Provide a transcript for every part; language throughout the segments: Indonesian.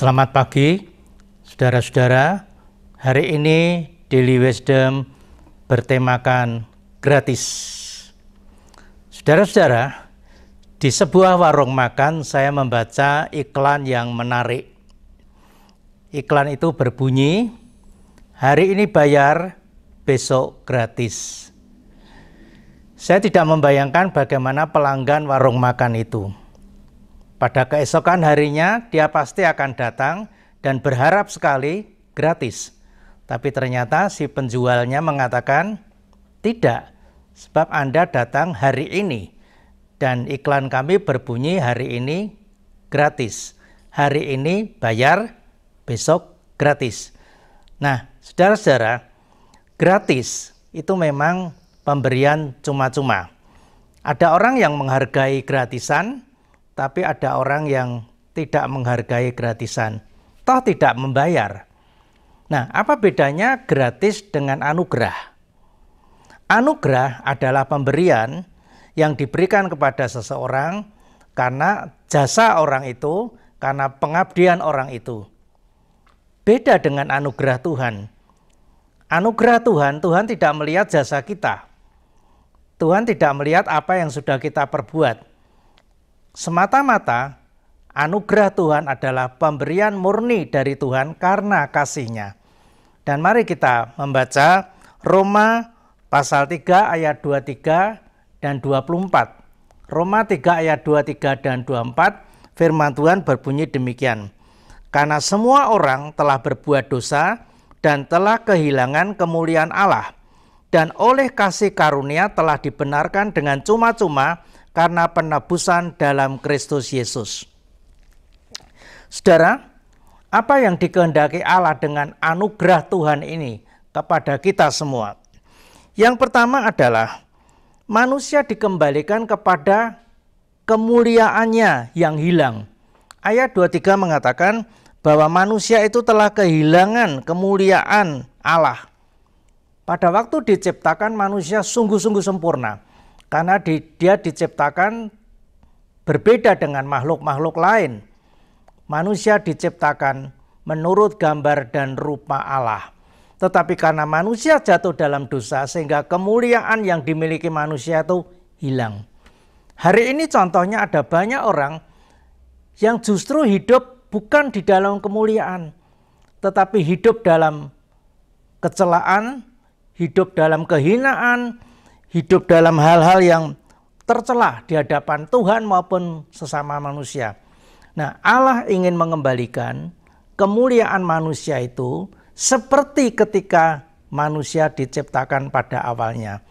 Selamat pagi, saudara-saudara. Hari ini Daily Wisdom bertemakan gratis. Saudara-saudara, di sebuah warung makan saya membaca iklan yang menarik. Iklan itu berbunyi, hari ini bayar, besok gratis. Saya tidak membayangkan bagaimana pelanggan warung makan itu. Pada keesokan harinya dia pasti akan datang dan berharap sekali gratis. Tapi ternyata si penjualnya mengatakan, "Tidak, sebab Anda datang hari ini dan iklan kami berbunyi hari ini gratis. Hari ini bayar, besok gratis." Nah, saudara-saudara, gratis itu memang pemberian cuma-cuma. Ada orang yang menghargai gratisan, tapi ada orang yang tidak menghargai gratisan, toh tidak membayar. Nah, apa bedanya gratis dengan anugerah? Anugerah adalah pemberian yang diberikan kepada seseorang karena jasa orang itu, karena pengabdian orang itu. Beda dengan anugerah Tuhan. Anugerah Tuhan, Tuhan tidak melihat jasa kita. Tuhan tidak melihat apa yang sudah kita perbuat Semata-mata anugerah Tuhan adalah pemberian murni dari Tuhan karena kasihnya. Dan mari kita membaca Roma pasal 3 ayat 23 dan 24. Roma 3 ayat 23 dan 24 firman Tuhan berbunyi demikian. Karena semua orang telah berbuat dosa dan telah kehilangan kemuliaan Allah dan oleh kasih karunia telah dibenarkan dengan cuma-cuma karena penebusan dalam Kristus Yesus. Saudara, apa yang dikehendaki Allah dengan anugerah Tuhan ini kepada kita semua? Yang pertama adalah manusia dikembalikan kepada kemuliaannya yang hilang. Ayat 23 mengatakan bahwa manusia itu telah kehilangan kemuliaan Allah. Pada waktu diciptakan manusia sungguh-sungguh sempurna. Karena di, dia diciptakan berbeda dengan makhluk-makhluk lain. Manusia diciptakan menurut gambar dan rupa Allah. Tetapi karena manusia jatuh dalam dosa sehingga kemuliaan yang dimiliki manusia itu hilang. Hari ini contohnya ada banyak orang yang justru hidup bukan di dalam kemuliaan, tetapi hidup dalam kecelaan, hidup dalam kehinaan, hidup dalam hal-hal yang tercelah di hadapan Tuhan maupun sesama manusia. Nah, Allah ingin mengembalikan kemuliaan manusia itu seperti ketika manusia diciptakan pada awalnya.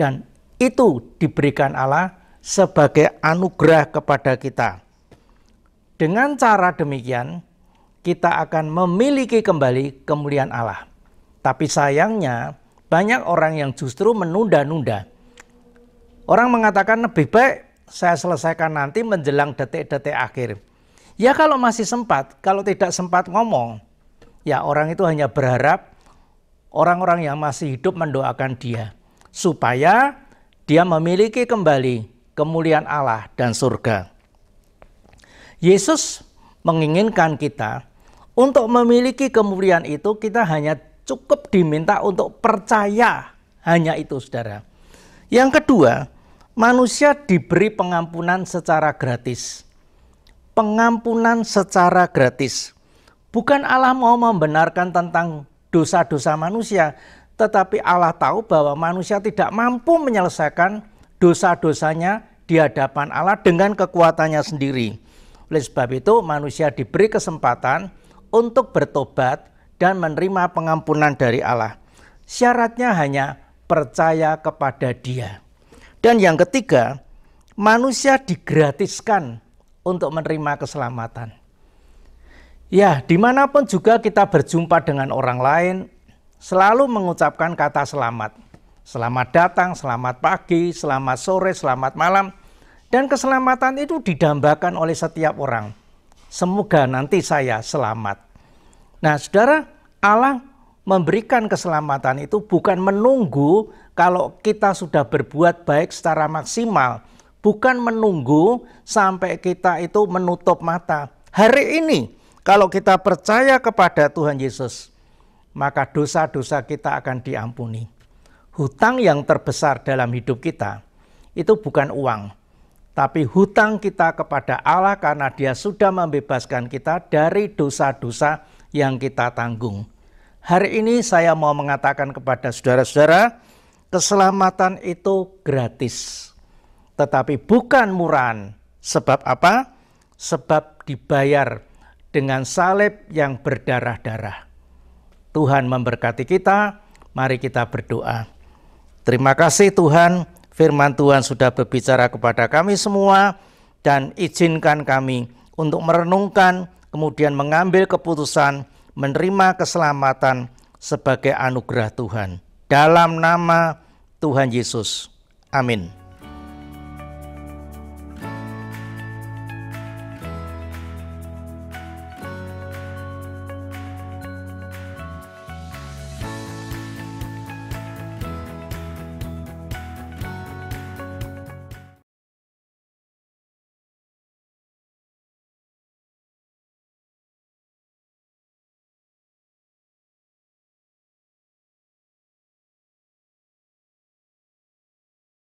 Dan itu diberikan Allah sebagai anugerah kepada kita. Dengan cara demikian, kita akan memiliki kembali kemuliaan Allah. Tapi sayangnya, banyak orang yang justru menunda-nunda. Orang mengatakan lebih baik saya selesaikan nanti menjelang detik-detik akhir. Ya kalau masih sempat, kalau tidak sempat ngomong, ya orang itu hanya berharap orang-orang yang masih hidup mendoakan dia supaya dia memiliki kembali kemuliaan Allah dan surga. Yesus menginginkan kita untuk memiliki kemuliaan itu kita hanya cukup diminta untuk percaya hanya itu saudara. Yang kedua, manusia diberi pengampunan secara gratis. Pengampunan secara gratis. Bukan Allah mau membenarkan tentang dosa-dosa manusia, tetapi Allah tahu bahwa manusia tidak mampu menyelesaikan dosa-dosanya di hadapan Allah dengan kekuatannya sendiri. Oleh sebab itu, manusia diberi kesempatan untuk bertobat dan menerima pengampunan dari Allah. Syaratnya hanya percaya kepada Dia. Dan yang ketiga, manusia digratiskan untuk menerima keselamatan. Ya, dimanapun juga kita berjumpa dengan orang lain, selalu mengucapkan kata selamat. Selamat datang, selamat pagi, selamat sore, selamat malam. Dan keselamatan itu didambakan oleh setiap orang. Semoga nanti saya selamat. Nah, saudara, Allah memberikan keselamatan itu bukan menunggu kalau kita sudah berbuat baik secara maksimal, bukan menunggu sampai kita itu menutup mata. Hari ini, kalau kita percaya kepada Tuhan Yesus, maka dosa-dosa kita akan diampuni. Hutang yang terbesar dalam hidup kita itu bukan uang, tapi hutang kita kepada Allah karena Dia sudah membebaskan kita dari dosa-dosa yang kita tanggung. Hari ini saya mau mengatakan kepada saudara-saudara, keselamatan itu gratis. Tetapi bukan murahan. Sebab apa? Sebab dibayar dengan salib yang berdarah-darah. Tuhan memberkati kita, mari kita berdoa. Terima kasih Tuhan, firman Tuhan sudah berbicara kepada kami semua dan izinkan kami untuk merenungkan kemudian mengambil keputusan menerima keselamatan sebagai anugerah Tuhan. Dalam nama Tuhan Yesus. Amin.